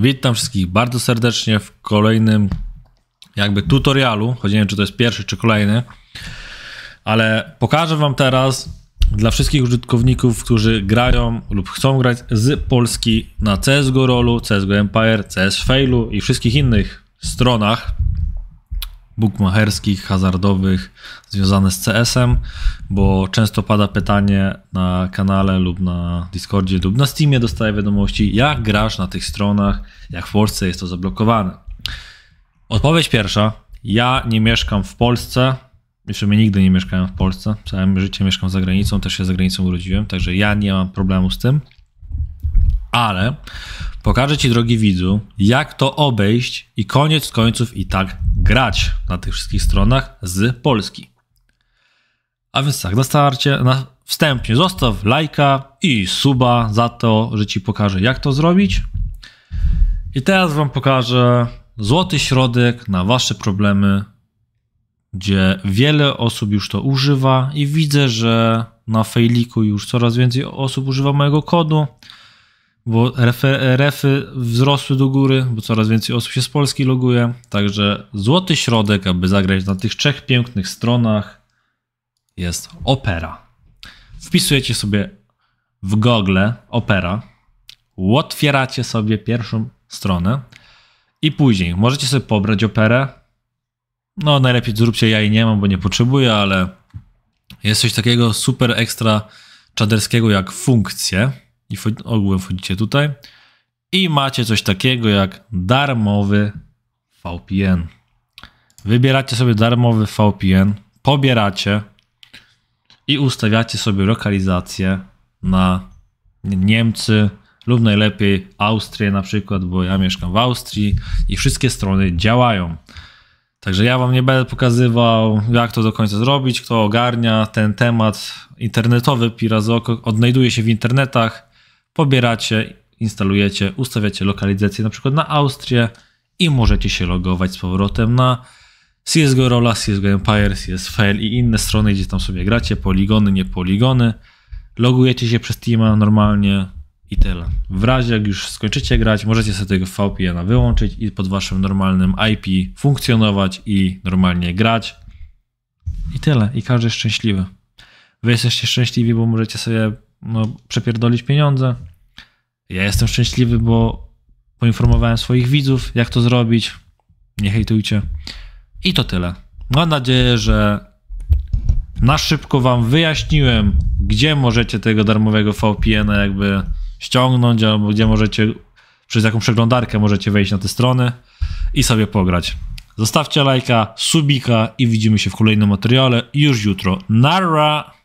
Witam wszystkich bardzo serdecznie w kolejnym jakby tutorialu. Choć nie wiem, czy to jest pierwszy, czy kolejny. Ale pokażę wam teraz dla wszystkich użytkowników, którzy grają lub chcą grać z Polski na CSGO Rollu, CSGO Empire, CS Failu i wszystkich innych stronach bukmacherskich, hazardowych związane z CS-em, bo często pada pytanie na kanale lub na Discordzie lub na Steamie dostaję wiadomości, jak grasz na tych stronach, jak w Polsce jest to zablokowane. Odpowiedź pierwsza, ja nie mieszkam w Polsce, jeszcze mnie nigdy nie mieszkałem w Polsce, całe życie mieszkam za granicą, też się za granicą urodziłem, także ja nie mam problemu z tym. Ale pokażę Ci, drogi widzu, jak to obejść i koniec końców i tak grać na tych wszystkich stronach z Polski. A więc tak, na starcie, na wstępnie zostaw lajka i suba za to, że Ci pokażę jak to zrobić. I teraz Wam pokażę złoty środek na Wasze problemy, gdzie wiele osób już to używa i widzę, że na Failiku już coraz więcej osób używa mojego kodu bo refy, refy wzrosły do góry, bo coraz więcej osób się z Polski loguje. Także złoty środek, aby zagrać na tych trzech pięknych stronach jest Opera. Wpisujecie sobie w Google Opera, otwieracie sobie pierwszą stronę i później możecie sobie pobrać Operę. No najlepiej zróbcie, ja jej nie mam, bo nie potrzebuję, ale jest coś takiego super ekstra czaderskiego jak funkcje i ogółem wchodzicie tutaj i macie coś takiego jak darmowy VPN. Wybieracie sobie darmowy VPN, pobieracie i ustawiacie sobie lokalizację na Niemcy lub najlepiej Austrię na przykład, bo ja mieszkam w Austrii i wszystkie strony działają. Także ja wam nie będę pokazywał, jak to do końca zrobić, kto ogarnia ten temat internetowy Pirazoko, odnajduje się w internetach, pobieracie, instalujecie, ustawiacie lokalizację na przykład na Austrię i możecie się logować z powrotem na CSGO Rola, CSGO Empire, CS Fail i inne strony, gdzie tam sobie gracie, poligony, nie poligony. Logujecie się przez Teama normalnie i tyle. W razie jak już skończycie grać, możecie sobie tego VPN-a wyłączyć i pod waszym normalnym IP funkcjonować i normalnie grać. I tyle. I każdy jest szczęśliwy. Wy jesteście szczęśliwi, bo możecie sobie no, przepierdolić pieniądze. Ja jestem szczęśliwy, bo poinformowałem swoich widzów, jak to zrobić. Nie hejtujcie. I to tyle. Mam nadzieję, że na szybko wam wyjaśniłem, gdzie możecie tego darmowego VPN a jakby ściągnąć, albo gdzie możecie przez jaką przeglądarkę możecie wejść na te strony i sobie pograć. Zostawcie lajka, subika i widzimy się w kolejnym materiale już jutro. Nara.